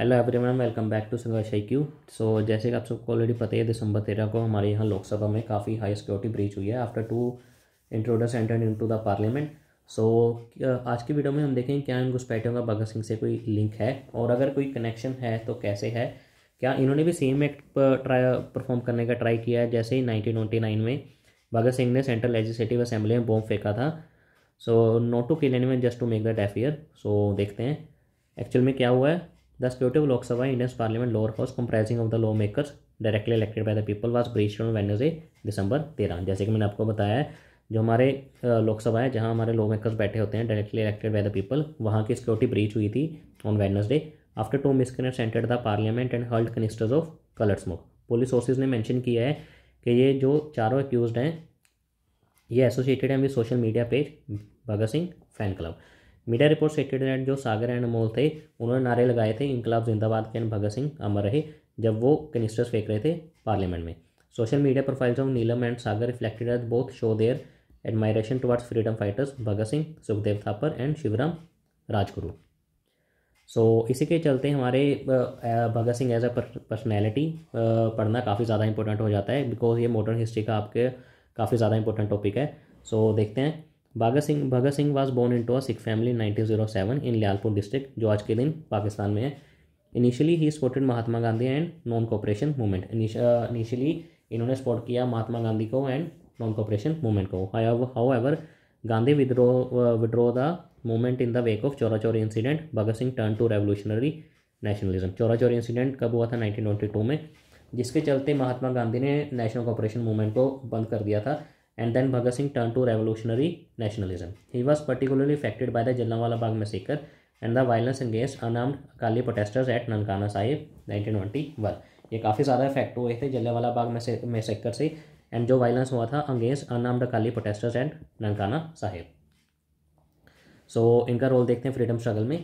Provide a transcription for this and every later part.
Hello everyone welcome back to silver Shahi क्यू so जैसे कि आप सबको ऑलरेडी पता है दिसंबर तेरह को हमारे यहाँ लोकसभा में काफ़ी हाई सिक्योरिटी ब्रीच हुई है after two intruders enter into the parliament so आज की वीडियो में हम देखें क्या इन घुसपैठियों का भगत सिंह से कोई लिंक है और अगर कोई कनेक्शन है तो कैसे है क्या इन्होंने भी सेम एक्ट ट्राई परफॉर्म करने का ट्राई किया है जैसे ही नाइनटीन में भगत सिंह ने सेंट्रल लेजिस्लेटिव असेंबली में बॉम्ब फेंका था so not to kill any just to make that a fear so देखते हैं एक्चुअल में क्या हुआ है The statue of Lok Sabha, India's parliament lower house comprising of the lawmakers directly elected by the people was breached on Wednesday, दिसंबर तेरह जैसे कि मैंने आपको बताया जो हमारे लोकसभा है जहाँ हमारे लॉ मेकर्स बैठे होते हैं directly elected by the people वहाँ की सिक्योरिटी ब्रीच हुई थी on Wednesday after two miscreants सेंटेड the parliament and hurled canisters of colour smoke police sources ने मेंशन किया है कि ये जो चारों एक्यूज हैं ये एसोसिएटेड हैं with social media page Bhagat Singh fan club media report से एट जो सागर एंड अमोल थे उन्होंने नारे लगाए थे इनकलाब जिंदाबाद के भगत सिंह अमर रहे जब वो कनिस्टर्स फेंक रहे थे पार्लियामेंट में social media profiles of Neelam and Sagar reflected as both show their admiration towards freedom fighters Bhagat Singh Sukhdev Thapar and Shivaram Rajguru so so, इसी के चलते हमारे Bhagat Singh as a personality पढ़ना काफ़ी ज़्यादा इंपॉर्टेंट हो जाता है बिकॉज ये मॉडर्न हिस्ट्री का आपके काफ़ी ज़्यादा इंपॉर्टेंट टॉपिक है सो so, देखते हैं Bhagat Singh Bhagat Singh was born into a Sikh family in seven in Lyallpur district जो आज के दिन पाकिस्तान में है इनिशियली ही supported Mahatma Gandhi and non cooperation movement initially इन्होंने सपोर्ट किया महात्मा गांधी को एंड नॉन कॉपरेशन मूवमेंट को however Gandhi withdrew withdrew the movement in the wake of Chaura Chauri incident Bhagat Singh turn to revolutionary nationalism Chaura Chauri incident कब हुआ था नाइनटीन टू में जिसके चलते महात्मा गांधी ने नेशनल कॉपरेशन मूवमेंट को बंद कर दिया था and then Bhagat Singh turned to revolutionary nationalism. He was particularly affected by the Jallianwala Bagh massacre and the violence against unarmed Akali protesters at Nankana Sahib 1921. ये काफ़ी ज़्यादा इफेक्ट हुए थे जलियांवाला बाग मैसेकर से एंड जो वायलेंस हुआ था against unarmed Akali protesters and Nankana Sahib so so, इनका रोल देखते हैं फ्रीडम स्ट्रगल में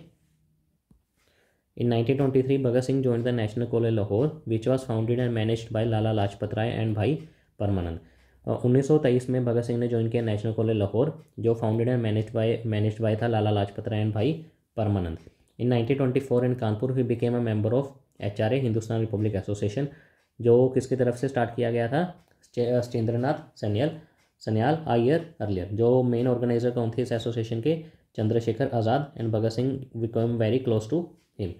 in 1923 Bhagat Singh joined the national college Lahore which was founded and managed by Lala Lajpat Rai and Bhai Parmanand उन्नीस में भगत सिंह ने ज्वाइन किया नेशनल कॉलेज लाहौर जो founded and manage by manage by था Lala Lajpat Rai and Bhai Parmanand in 1924 in Kanpur he became a member of H R A Hindustan republic association जो किसकी तरफ से स्टार्ट किया गया था चंद्रनाथ सन्याल सन्याल आयर अर्लियर जो मेन ऑर्गेनाइजर कौन थे इस एसोसिएशन के Chandrashekhar Azad and Bhagat Singh became very close to him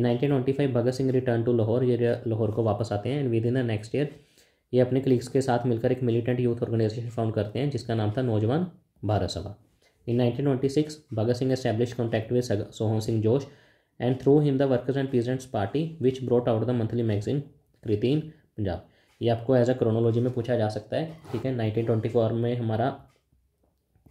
in five Bhagat Singh return to Lahore ये लाहौर को वापस आते हैं and with in the next year ये अपने क्लिक्स के साथ मिलकर एक मिलिटेंट यूथ ऑर्गेनाइजेशन फाउंड करते हैं जिसका नाम था Naujawan Bharat Sabha in 1926 Bhagat Singh establish contact with Sohan Singh Josh and through him the workers and peasants party which brought out the monthly magazine Kirti Punjab ये आपको एज अ क्रोनोलॉजी में पूछा जा सकता है ठीक है 1924 में हमारा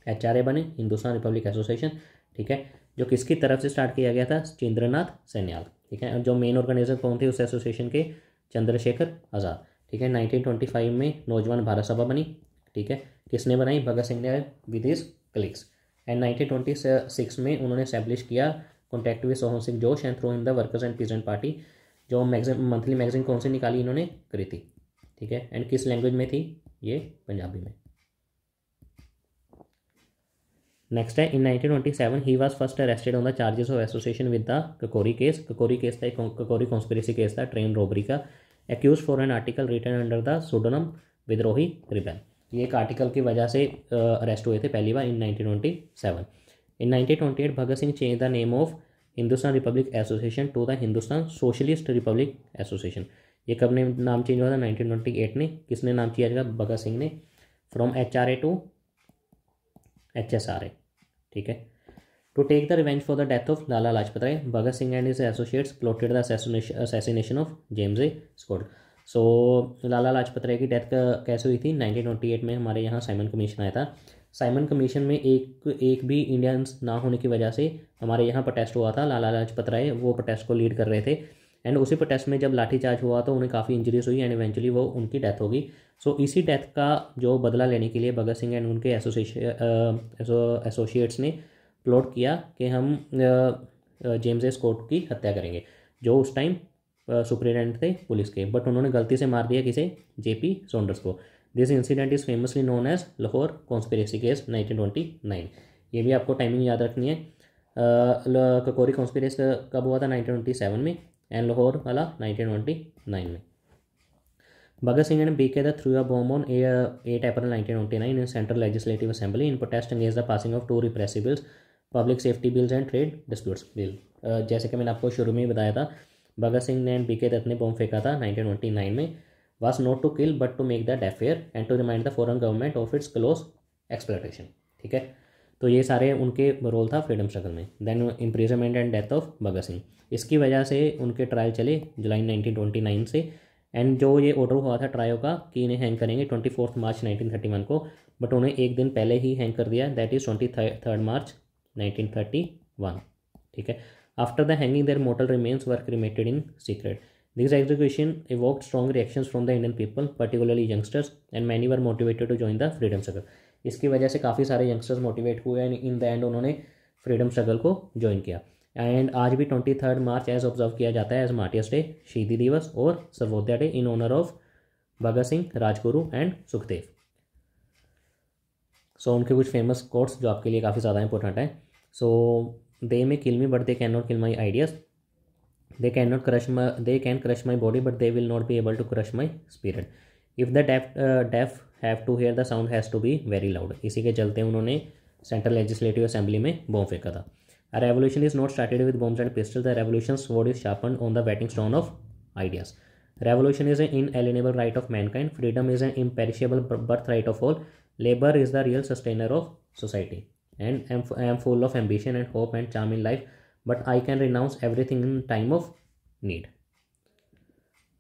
एच बने हिंदुस्तान रिपब्लिक एसोसिएशन ठीक है जो किसकी तरफ से स्टार्ट किया गया था चंद्रनाथ सैन्याल ठीक है जो मेन ऑर्गेनाइजर कौन थे उस एसोसिएशन के चंद्रशेखर आज़ाद ठीक है 1925 में नौजवान भारत सभा बनी ठीक है किसने बनाई भगत सिंह ने विद हिज क्लिक्स एंड 1926 में उन्होंने स्टैब्लिश किया contact with Sohan Singh Josh and through in the workers and peasant party जो मैगजीन मंथली मैगजीन कौन सी निकाली इन्होंने करी थी ठीक है एंड किस लैंग्वेज में थी ये पंजाबी में नेक्स्ट है in 1927 he was first arrested on the charges of association with the Kakori case Kakori case था ककोरी कॉन्स्पिरेसी केस था ट्रेन रोबरी का accused for an article written under the pseudonym Vidrohi rebel ये एक आर्टिकल की वजह से अरेस्ट हुए थे पहली बार in 1927 in 1928 Bhagat Singh change the name of Hindustan republic association to the Hindustan socialist republic association ये कब ने नाम चेंज हुआ था 1928 ने किसने नाम चेंज किया भगत सिंह ने from H R A to H S R A ठीक है to take the revenge for the death of Lala Lajpat Rai Bhagat Singh and his associates plotted the assassination, assassination of James so Lala Lajpat Rai की डेथ कैसे हुई थी नाइनटीन एट में हमारे यहाँ साइमन कमीशन आया था साइमन कमीशन में एक एक भी इंडियंस ना होने की वजह से हमारे यहाँ प्रोटेस्ट हुआ था लाला लाजपत राय वो प्रोटेस्ट को लीड कर रहे थे एंड उसी प्रोटेस्ट में जब लाठीचार्ज हुआ तो उन्हें काफ़ी इंजरीज हुई एंड इवेंचुअली वो उनकी डेथ होगी सो so, इसी डेथ का जो बदला लेने के लिए भगत सिंह एंड उनके एसोसिएशन एसोसिएट्स ने प्लॉट किया कि हम जेम्स स्कॉट की हत्या करेंगे जो उस टाइम सुप्रिटेंडेंट थे पुलिस के बट उन्होंने गलती से मार दिया किसे जेपी सोंडर्स को this incident is famously known as Lahore conspiracy case nineteen twenty nine ये भी आपको टाइमिंग याद रखनी है ककोरी कॉन्स्पेरेस कब हुआ था नाइनटीन ट्वेंटी सेवन में एंड लाहौर वाला नाइनटीन ट्वेंटी नाइन में Bhagat Singh and B K Dutt threw a bomb on eight April nine in central legislative assembly in protest against the passing of two repressive public safety bills and trade disputes bill जैसे कि मैंने आपको शुरू में ही बताया था भगत सिंह ने एंड बी के दत्त ने बॉम्ब फेंका था नाइनटीन ट्वेंटी नाइन में was not to kill but to make that deaf hear and to remind the foreign government of its close exploitation ठीक है तो ये सारे उनके रोल था फ्रीडम स्ट्रगल में then imprisonment and death of Bhagat Singh इसकी वजह से उनके ट्रायल चले जुलाई नाइनटीन ट्वेंटी नाइन से एंड जो ये ऑर्डर हुआ था ट्रायल का कि इन्हें हैंग करेंगे twenty fourth March thirty one को बट उन्हें एक दिन पहले ही हैंग कर दिया that is twenty third March 1931 ठीक है after the hanging their mortal remains were cremated in secret this execution evoke strong reaction from the Indian people particularly youngsters and many were motivated to join the freedom struggle इसकी वजह से काफ़ी सारे youngsters motivate हुए and in the end उन्होंने freedom struggle को join किया and आज भी twenty third March as observe किया जाता है एज मार्टियर्स डे शहीदी दिवस और Sarvodaya day in honour of Bhagat Singh Rajguru and Sukhdev so so, उनके कुछ फेमस कोर्ट्स जो आपके लिए काफ़ी ज़्यादा इंपॉर्टेंट हैं so they may kill me but they can not kill my ideas they can not crush my they can crush my body but they will not be able to crush my spirit if the deaf deaf have to hear the sound has to be very loud इसी के चलते उन्होंने central legislative assembly में bomb फेंका था a revolution is not started with bombs and pistol the revolution word is sharpen on the batting stone of ideas revolution is a inalienable right of mankind freedom is an imperishable birthright of all labor is the real sustainer of society and am, am full of ambition and hope and charm in life but i can renounce everything in time of need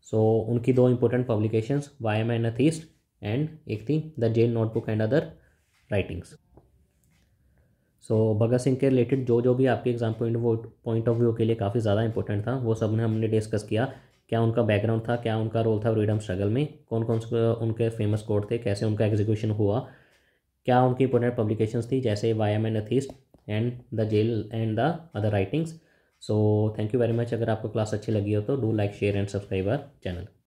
so so, उनकी दो important publications why am an atheist and एक थी the jail notebook and other writings so Bhagat Singh के related जो जो भी आपके exam point point of view के लिए काफ़ी ज़्यादा इंपॉर्टेंट था वो सब ने हमने डिस्कस किया क्या उनका बैकग्राउंड था क्या उनका रोल था फ्रीडम स्ट्रगल में कौन कौन से उनके फेमस कोर्ट थे कैसे उनका एग्जीक्यूशन हुआ क्या उनकी इंपोर्टेंट पब्लिकेशंस थी जैसे why am an and the jail and the other writings so thank you very much अगर आपको क्लास अच्छी लगी हो तो do like share and subscribe our channel